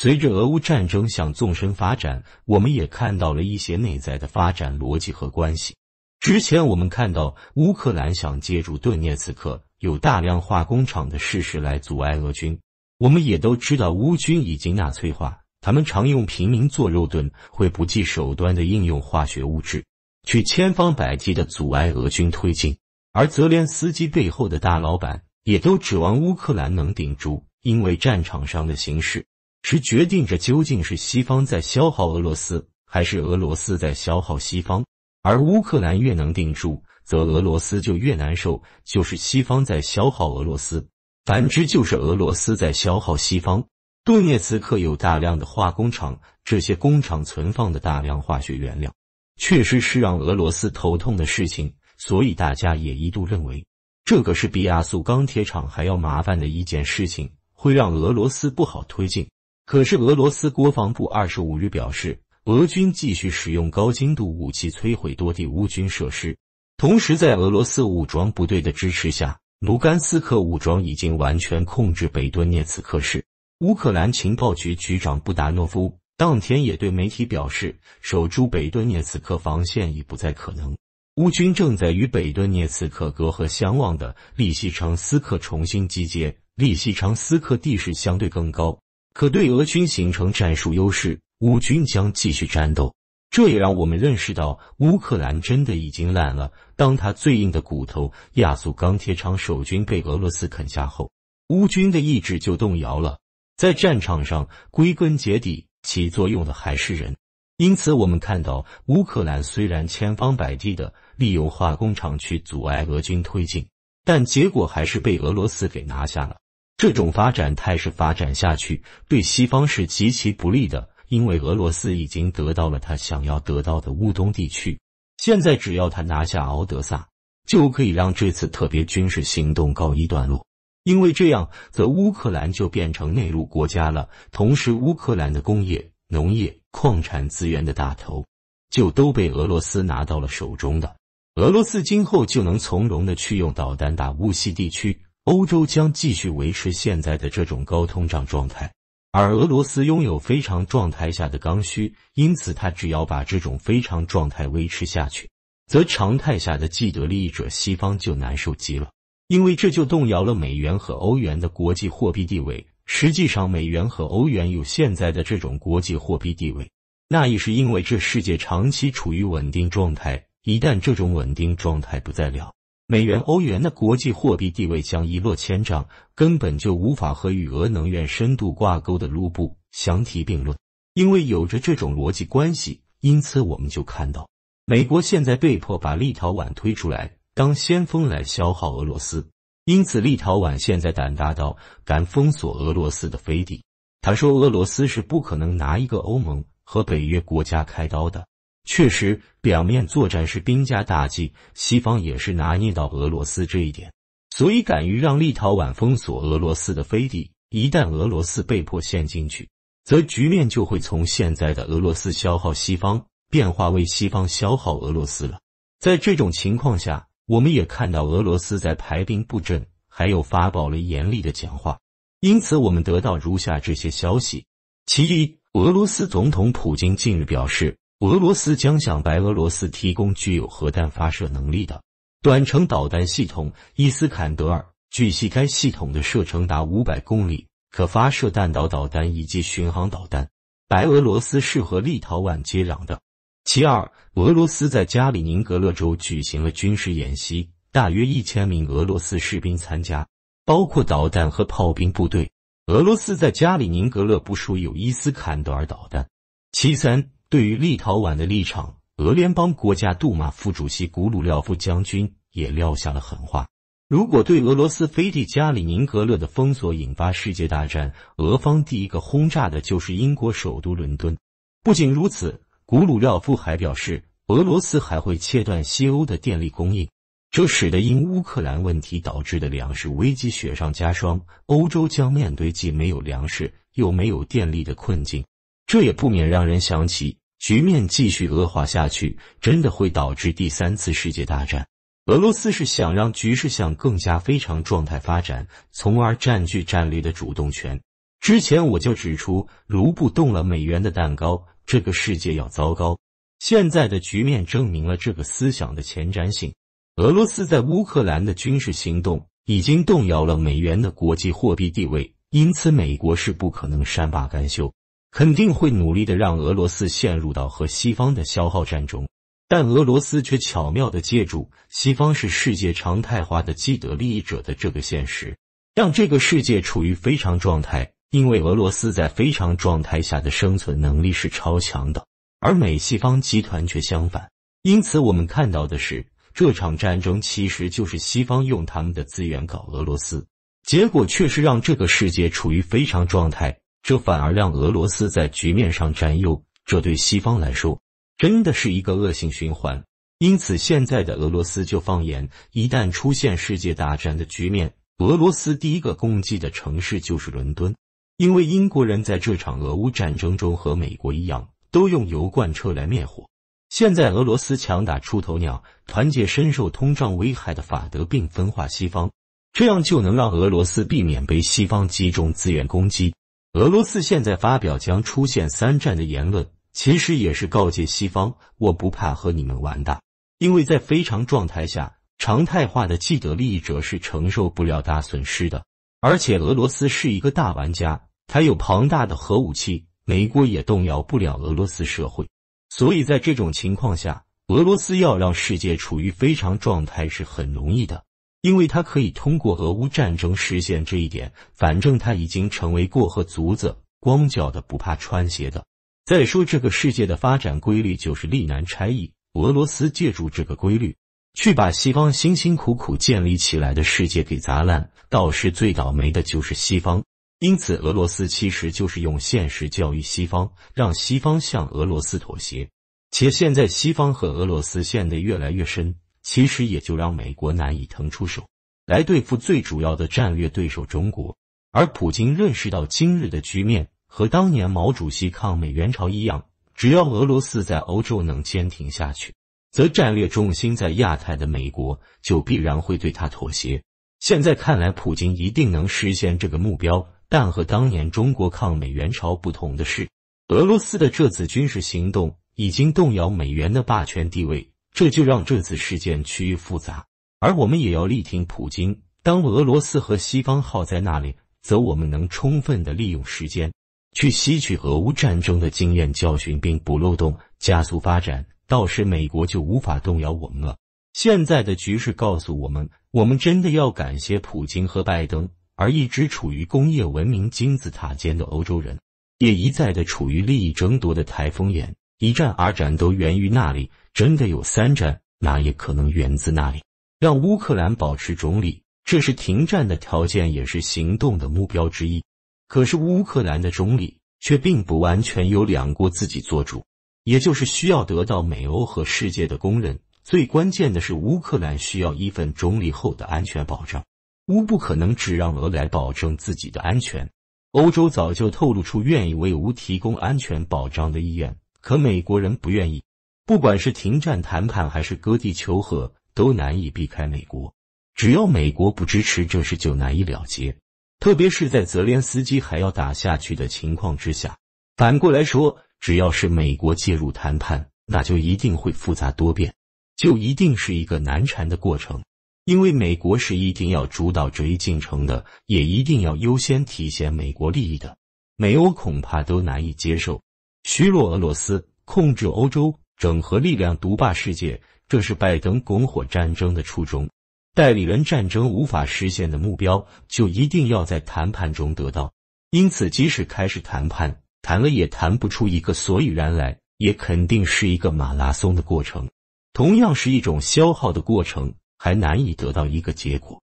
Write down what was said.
随着俄乌战争向纵深发展，我们也看到了一些内在的发展逻辑和关系。之前我们看到乌克兰想借助顿涅茨克有大量化工厂的事实来阻碍俄军，我们也都知道乌军已经纳粹化，他们常用平民做肉盾，会不计手段的应用化学物质，去千方百计的阻碍俄军推进。而泽连斯基背后的大老板也都指望乌克兰能顶住，因为战场上的形势。是决定着究竟是西方在消耗俄罗斯，还是俄罗斯在消耗西方。而乌克兰越能定住，则俄罗斯就越难受。就是西方在消耗俄罗斯，反之就是俄罗斯在消耗西方。顿涅茨克有大量的化工厂，这些工厂存放的大量化学原料，确实是让俄罗斯头痛的事情。所以大家也一度认为，这个是比亚速钢铁厂还要麻烦的一件事情，会让俄罗斯不好推进。可是，俄罗斯国防部二十五日表示，俄军继续使用高精度武器摧毁多地乌军设施。同时，在俄罗斯武装部队的支持下，卢甘斯克武装已经完全控制北顿涅茨克市。乌克兰情报局局长布达诺夫当天也对媒体表示，守住北顿涅茨克防线已不再可能。乌军正在与北顿涅茨克隔河相望的利希昌斯克重新集结。利希昌斯克地势相对更高。可对俄军形成战术优势，乌军将继续战斗。这也让我们认识到，乌克兰真的已经烂了。当他最硬的骨头——亚速钢铁厂守军被俄罗斯啃下后，乌军的意志就动摇了。在战场上，归根结底起作用的还是人。因此，我们看到，乌克兰虽然千方百计的利用化工厂去阻碍俄军推进，但结果还是被俄罗斯给拿下了。这种发展态势发展下去，对西方是极其不利的，因为俄罗斯已经得到了他想要得到的乌东地区。现在只要他拿下敖德萨，就可以让这次特别军事行动告一段落，因为这样则乌克兰就变成内陆国家了。同时，乌克兰的工业、农业、矿产资源的大头就都被俄罗斯拿到了手中的，俄罗斯今后就能从容的去用导弹打乌西地区。欧洲将继续维持现在的这种高通胀状态，而俄罗斯拥有非常状态下的刚需，因此他只要把这种非常状态维持下去，则常态下的既得利益者西方就难受极了，因为这就动摇了美元和欧元的国际货币地位。实际上，美元和欧元有现在的这种国际货币地位，那也是因为这世界长期处于稳定状态。一旦这种稳定状态不再了，美元、欧元的国际货币地位将一落千丈，根本就无法和与俄能源深度挂钩的卢布相提并论。因为有着这种逻辑关系，因此我们就看到，美国现在被迫把立陶宛推出来当先锋来消耗俄罗斯。因此，立陶宛现在胆大到敢封锁俄罗斯的飞地。他说，俄罗斯是不可能拿一个欧盟和北约国家开刀的。确实，表面作战是兵家大忌。西方也是拿捏到俄罗斯这一点，所以敢于让立陶宛封锁俄罗斯的飞地。一旦俄罗斯被迫陷进去，则局面就会从现在的俄罗斯消耗西方，变化为西方消耗俄罗斯了。在这种情况下，我们也看到俄罗斯在排兵布阵，还有发堡了严厉的讲话。因此，我们得到如下这些消息：其一，俄罗斯总统普京近日表示。俄罗斯将向白俄罗斯提供具有核弹发射能力的短程导弹系统伊斯坎德尔。据悉，该系统的射程达五百公里，可发射弹道导弹以及巡航导弹。白俄罗斯是和立陶宛接壤的。其二，俄罗斯在加里宁格勒州举行了军事演习，大约一千名俄罗斯士兵参加，包括导弹和炮兵部队。俄罗斯在加里宁格勒部署有伊斯坎德尔导弹。其三。对于立陶宛的立场，俄联邦国家杜马副主席古鲁廖夫将军也撂下了狠话：如果对俄罗斯飞地加里宁格勒的封锁引发世界大战，俄方第一个轰炸的就是英国首都伦敦。不仅如此，古鲁廖夫还表示，俄罗斯还会切断西欧的电力供应。这使得因乌克兰问题导致的粮食危机雪上加霜，欧洲将面对既没有粮食又没有电力的困境。这也不免让人想起，局面继续恶化下去，真的会导致第三次世界大战。俄罗斯是想让局势向更加非常状态发展，从而占据战略的主动权。之前我就指出，如不动了美元的蛋糕，这个世界要糟糕。现在的局面证明了这个思想的前瞻性。俄罗斯在乌克兰的军事行动已经动摇了美元的国际货币地位，因此美国是不可能善罢甘休。肯定会努力的让俄罗斯陷入到和西方的消耗战中，但俄罗斯却巧妙的借助西方是世界常态化的既得利益者的这个现实，让这个世界处于非常状态。因为俄罗斯在非常状态下的生存能力是超强的，而美西方集团却相反。因此，我们看到的是这场战争其实就是西方用他们的资源搞俄罗斯，结果却是让这个世界处于非常状态。这反而让俄罗斯在局面上占优，这对西方来说真的是一个恶性循环。因此，现在的俄罗斯就放言，一旦出现世界大战的局面，俄罗斯第一个攻击的城市就是伦敦，因为英国人在这场俄乌战争中和美国一样，都用油罐车来灭火。现在俄罗斯强打出头鸟，团结深受通胀危害的法德，并分化西方，这样就能让俄罗斯避免被西方集中资源攻击。俄罗斯现在发表将出现三战的言论，其实也是告诫西方：我不怕和你们玩的。因为在非常状态下，常态化的既得利益者是承受不了大损失的。而且俄罗斯是一个大玩家，他有庞大的核武器，美国也动摇不了俄罗斯社会。所以在这种情况下，俄罗斯要让世界处于非常状态是很容易的。因为他可以通过俄乌战争实现这一点，反正他已经成为过河卒子，光脚的不怕穿鞋的。再说，这个世界的发展规律就是力难差异，俄罗斯借助这个规律去把西方辛辛苦苦建立起来的世界给砸烂，倒是最倒霉的就是西方。因此，俄罗斯其实就是用现实教育西方，让西方向俄罗斯妥协。且现在西方和俄罗斯陷得越来越深。其实也就让美国难以腾出手来对付最主要的战略对手中国，而普京认识到今日的局面和当年毛主席抗美援朝一样，只要俄罗斯在欧洲能坚挺下去，则战略重心在亚太的美国就必然会对他妥协。现在看来，普京一定能实现这个目标，但和当年中国抗美援朝不同的是，俄罗斯的这次军事行动已经动摇美元的霸权地位。这就让这次事件趋于复杂，而我们也要力挺普京。当俄罗斯和西方耗在那里，则我们能充分的利用时间，去吸取俄乌战争的经验教训，并补漏洞，加速发展。到时，美国就无法动摇我们了。现在的局势告诉我们，我们真的要感谢普京和拜登，而一直处于工业文明金字塔尖的欧洲人，也一再的处于利益争夺的台风眼。一战二战都源于那里，真的有三战，那也可能源自那里。让乌克兰保持中立，这是停战的条件，也是行动的目标之一。可是乌克兰的中立却并不完全由两国自己做主，也就是需要得到美欧和世界的公认。最关键的是，乌克兰需要一份中立后的安全保障。乌不可能只让俄来保证自己的安全。欧洲早就透露出愿意为乌提供安全保障的意愿。可美国人不愿意，不管是停战谈判还是割地求和，都难以避开美国。只要美国不支持，这事就难以了结。特别是在泽连斯基还要打下去的情况之下，反过来说，只要是美国介入谈判，那就一定会复杂多变，就一定是一个难缠的过程。因为美国是一定要主导这一进程的，也一定要优先体现美国利益的。美欧恐怕都难以接受。削弱俄罗斯，控制欧洲，整合力量，独霸世界，这是拜登拱火战争的初衷。代理人战争无法实现的目标，就一定要在谈判中得到。因此，即使开始谈判，谈了也谈不出一个所以然来，也肯定是一个马拉松的过程，同样是一种消耗的过程，还难以得到一个结果。